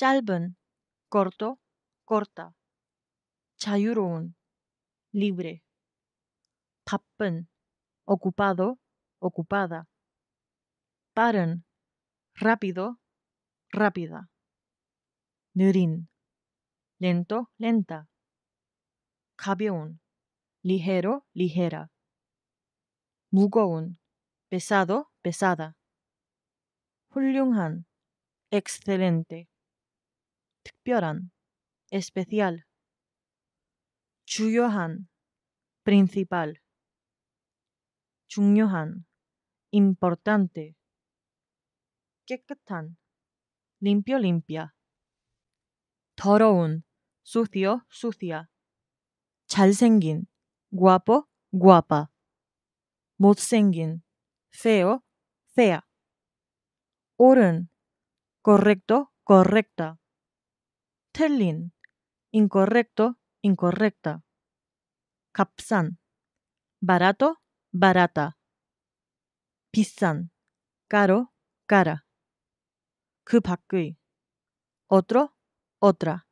짧은, corto, corta. 자유로운, libre. 바쁜, ocupado, ocupada. 빠른, rápido, rápida. 느린, lento, lenta. 가벼운, ligero, ligera. 무거운, pesado, pesada. 훌륭한, excelente. Tpioran, especial. Chuyohan, principal. Chungyohan, importante. Kekatan, limpio, limpia. Toroun, sucio, sucia. 잘생긴, guapo, guapa. 못생긴, feo, fea. Oren, correcto, correcta. 틀린, incorrecto, incorrecta. 값싼, barato, barata. Pisan, caro, cara. Que otro, otra.